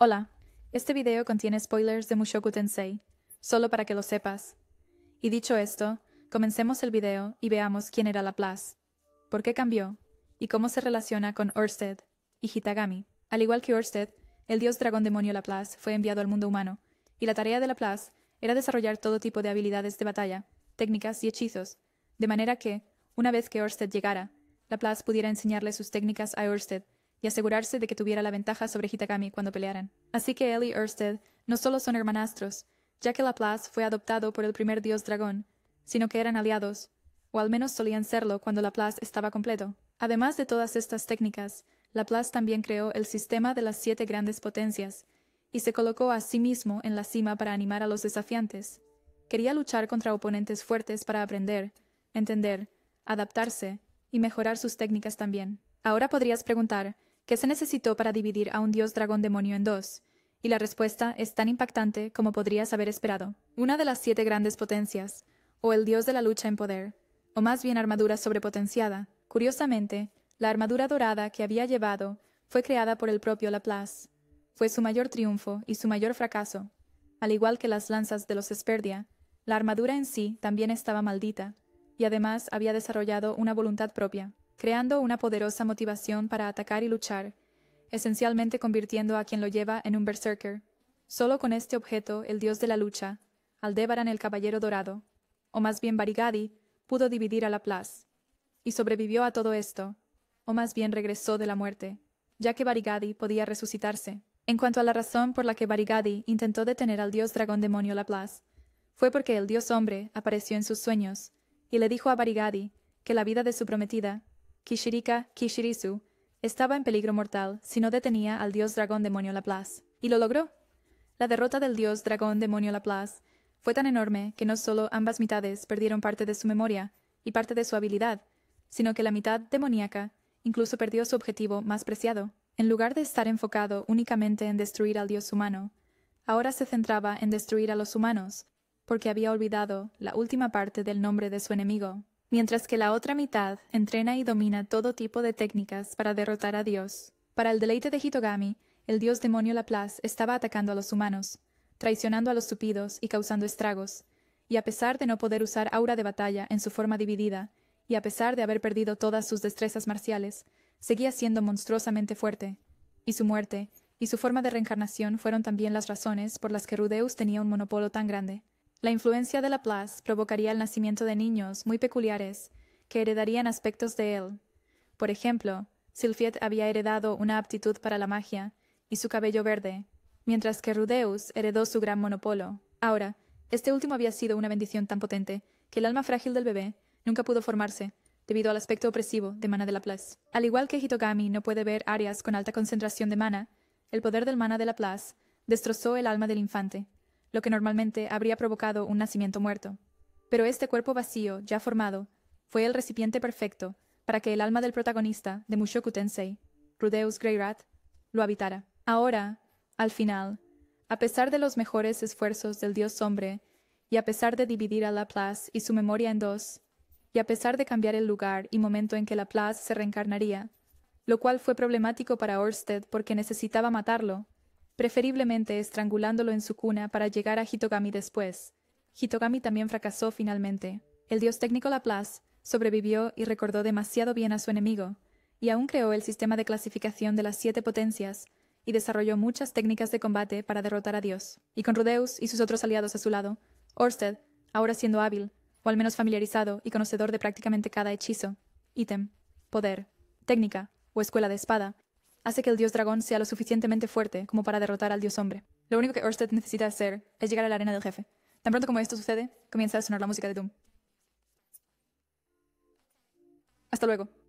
Hola, este video contiene spoilers de Mushoku Tensei, solo para que lo sepas. Y dicho esto, comencemos el video y veamos quién era Laplace, por qué cambió, y cómo se relaciona con Orsted y Hitagami. Al igual que Orsted, el dios dragón demonio Laplace fue enviado al mundo humano, y la tarea de Laplace era desarrollar todo tipo de habilidades de batalla, técnicas y hechizos, de manera que, una vez que Orsted llegara, Laplace pudiera enseñarle sus técnicas a Orsted y asegurarse de que tuviera la ventaja sobre Hitagami cuando pelearan. Así que él y Ørsted no solo son hermanastros, ya que Laplace fue adoptado por el primer dios dragón, sino que eran aliados, o al menos solían serlo cuando Laplace estaba completo. Además de todas estas técnicas, Laplace también creó el sistema de las siete grandes potencias, y se colocó a sí mismo en la cima para animar a los desafiantes. Quería luchar contra oponentes fuertes para aprender, entender, adaptarse y mejorar sus técnicas también. Ahora podrías preguntar, ¿Qué se necesitó para dividir a un dios dragón demonio en dos? Y la respuesta es tan impactante como podrías haber esperado. Una de las siete grandes potencias, o el dios de la lucha en poder, o más bien armadura sobrepotenciada. Curiosamente, la armadura dorada que había llevado fue creada por el propio Laplace. Fue su mayor triunfo y su mayor fracaso. Al igual que las lanzas de los Esperdia, la armadura en sí también estaba maldita, y además había desarrollado una voluntad propia creando una poderosa motivación para atacar y luchar, esencialmente convirtiendo a quien lo lleva en un berserker. Solo con este objeto, el dios de la lucha, Aldebaran el Caballero Dorado, o más bien Barigadi, pudo dividir a Laplace. Y sobrevivió a todo esto, o más bien regresó de la muerte, ya que Barigadi podía resucitarse. En cuanto a la razón por la que Barigadi intentó detener al dios dragón demonio Laplace, fue porque el dios hombre apareció en sus sueños y le dijo a Barigadi que la vida de su prometida Kishirika Kishirisu, estaba en peligro mortal si no detenía al dios dragón demonio Laplace, y lo logró. La derrota del dios dragón demonio Laplace fue tan enorme que no solo ambas mitades perdieron parte de su memoria y parte de su habilidad, sino que la mitad demoníaca incluso perdió su objetivo más preciado. En lugar de estar enfocado únicamente en destruir al dios humano, ahora se centraba en destruir a los humanos, porque había olvidado la última parte del nombre de su enemigo mientras que la otra mitad entrena y domina todo tipo de técnicas para derrotar a Dios. Para el deleite de Hitogami, el dios demonio Laplace estaba atacando a los humanos, traicionando a los supidos y causando estragos, y a pesar de no poder usar aura de batalla en su forma dividida, y a pesar de haber perdido todas sus destrezas marciales, seguía siendo monstruosamente fuerte, y su muerte y su forma de reencarnación fueron también las razones por las que Rudeus tenía un monopolo tan grande. La influencia de Laplace provocaría el nacimiento de niños muy peculiares que heredarían aspectos de él. Por ejemplo, Silfiet había heredado una aptitud para la magia y su cabello verde, mientras que Rudeus heredó su gran monopolo. Ahora, este último había sido una bendición tan potente que el alma frágil del bebé nunca pudo formarse debido al aspecto opresivo de mana de Laplace. Al igual que Hitogami no puede ver áreas con alta concentración de mana, el poder del mana de Laplace destrozó el alma del infante lo que normalmente habría provocado un nacimiento muerto. Pero este cuerpo vacío, ya formado, fue el recipiente perfecto para que el alma del protagonista de Mushoku Tensei, Rudeus Greyrat, lo habitara. Ahora, al final, a pesar de los mejores esfuerzos del dios hombre, y a pesar de dividir a Laplace y su memoria en dos, y a pesar de cambiar el lugar y momento en que Laplace se reencarnaría, lo cual fue problemático para Orsted porque necesitaba matarlo preferiblemente estrangulándolo en su cuna para llegar a Hitogami después. Hitogami también fracasó finalmente. El dios técnico Laplace sobrevivió y recordó demasiado bien a su enemigo, y aún creó el sistema de clasificación de las siete potencias, y desarrolló muchas técnicas de combate para derrotar a Dios. Y con Rudeus y sus otros aliados a su lado, Orsted, ahora siendo hábil, o al menos familiarizado y conocedor de prácticamente cada hechizo, ítem, poder, técnica o escuela de espada, hace que el dios dragón sea lo suficientemente fuerte como para derrotar al dios hombre. Lo único que Orsted necesita hacer es llegar a la arena del jefe. Tan pronto como esto sucede, comienza a sonar la música de Doom. Hasta luego.